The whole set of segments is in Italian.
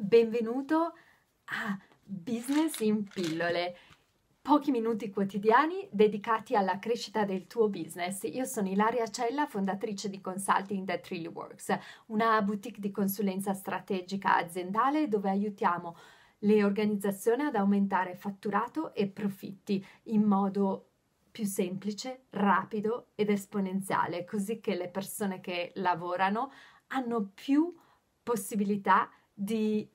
benvenuto a Business in pillole. Pochi minuti quotidiani dedicati alla crescita del tuo business. Io sono Ilaria Cella, fondatrice di Consulting That Really Works, una boutique di consulenza strategica aziendale dove aiutiamo le organizzazioni ad aumentare fatturato e profitti in modo più semplice, rapido ed esponenziale, così che le persone che lavorano hanno più possibilità di di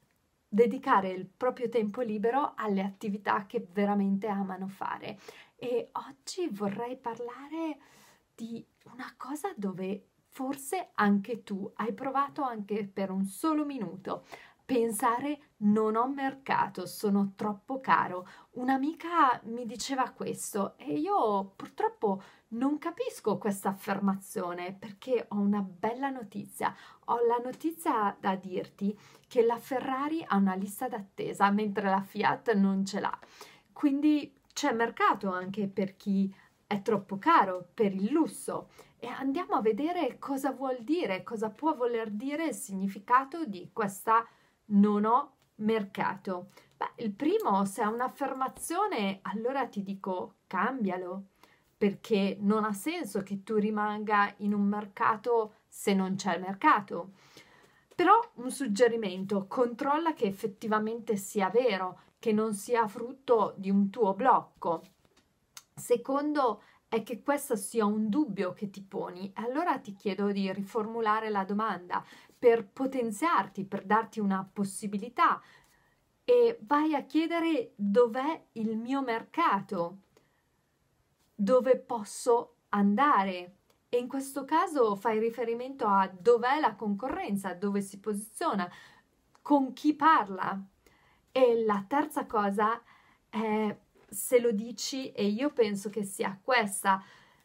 dedicare il proprio tempo libero alle attività che veramente amano fare. E oggi vorrei parlare di una cosa dove forse anche tu hai provato anche per un solo minuto Pensare non ho mercato, sono troppo caro. Un'amica mi diceva questo e io purtroppo non capisco questa affermazione perché ho una bella notizia. Ho la notizia da dirti che la Ferrari ha una lista d'attesa mentre la Fiat non ce l'ha. Quindi c'è mercato anche per chi è troppo caro, per il lusso. E andiamo a vedere cosa vuol dire, cosa può voler dire il significato di questa frase non ho mercato. Beh, il primo, se è un'affermazione, allora ti dico cambialo, perché non ha senso che tu rimanga in un mercato se non c'è il mercato. Però un suggerimento, controlla che effettivamente sia vero, che non sia frutto di un tuo blocco. Secondo è che questo sia un dubbio che ti poni, allora ti chiedo di riformulare la domanda, per potenziarti, per darti una possibilità e vai a chiedere dov'è il mio mercato, dove posso andare. E in questo caso fai riferimento a dov'è la concorrenza, dove si posiziona, con chi parla. E la terza cosa è se lo dici, e io penso che sia questa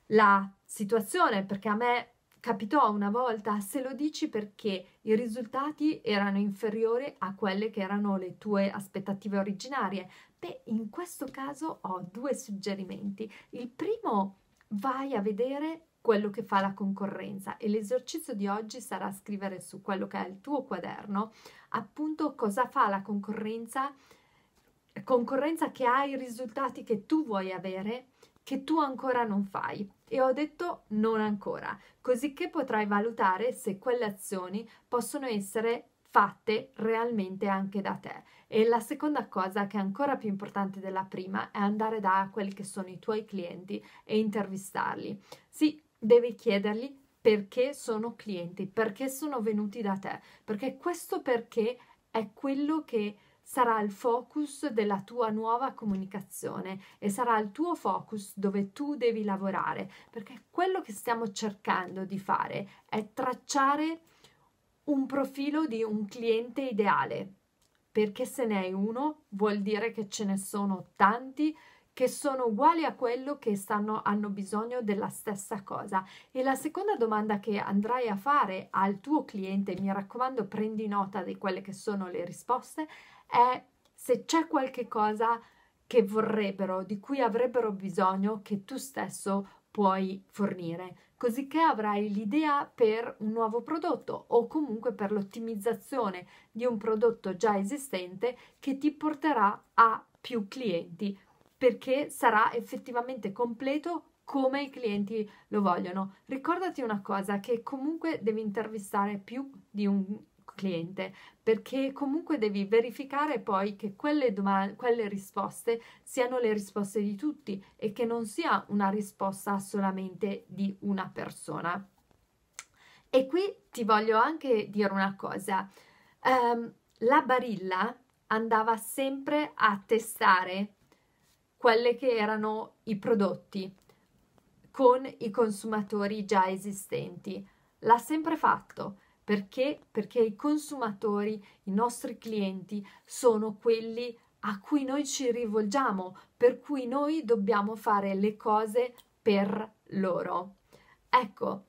la situazione, perché a me Capitò una volta, se lo dici perché i risultati erano inferiori a quelle che erano le tue aspettative originarie. Beh, in questo caso ho due suggerimenti. Il primo, vai a vedere quello che fa la concorrenza e l'esercizio di oggi sarà scrivere su quello che è il tuo quaderno appunto cosa fa la concorrenza concorrenza che ha i risultati che tu vuoi avere che tu ancora non fai e ho detto non ancora, così che potrai valutare se quelle azioni possono essere fatte realmente anche da te. E la seconda cosa che è ancora più importante della prima è andare da quelli che sono i tuoi clienti e intervistarli. Sì, devi chiedergli perché sono clienti, perché sono venuti da te, perché questo perché è quello che sarà il focus della tua nuova comunicazione e sarà il tuo focus dove tu devi lavorare, perché quello che stiamo cercando di fare è tracciare un profilo di un cliente ideale, perché se ne hai uno vuol dire che ce ne sono tanti che sono uguali a quello che stanno, hanno bisogno della stessa cosa. E la seconda domanda che andrai a fare al tuo cliente, mi raccomando prendi nota di quelle che sono le risposte, è se c'è qualche cosa che vorrebbero, di cui avrebbero bisogno, che tu stesso puoi fornire, così che avrai l'idea per un nuovo prodotto o comunque per l'ottimizzazione di un prodotto già esistente che ti porterà a più clienti perché sarà effettivamente completo come i clienti lo vogliono. Ricordati una cosa, che comunque devi intervistare più di un cliente perché comunque devi verificare poi che quelle, domande, quelle risposte siano le risposte di tutti e che non sia una risposta solamente di una persona. E qui ti voglio anche dire una cosa, um, la Barilla andava sempre a testare quelli che erano i prodotti con i consumatori già esistenti. L'ha sempre fatto perché? Perché i consumatori, i nostri clienti, sono quelli a cui noi ci rivolgiamo, per cui noi dobbiamo fare le cose per loro. Ecco,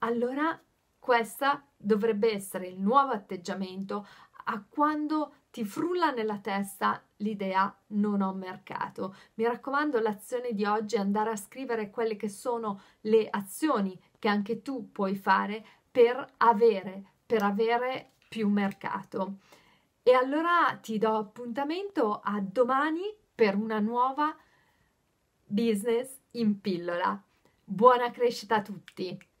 allora questo dovrebbe essere il nuovo atteggiamento a quando ti frulla nella testa l'idea non ho mercato. Mi raccomando, l'azione di oggi è andare a scrivere quelle che sono le azioni che anche tu puoi fare per avere, per avere più mercato. E allora ti do appuntamento a domani per una nuova business in pillola. Buona crescita a tutti!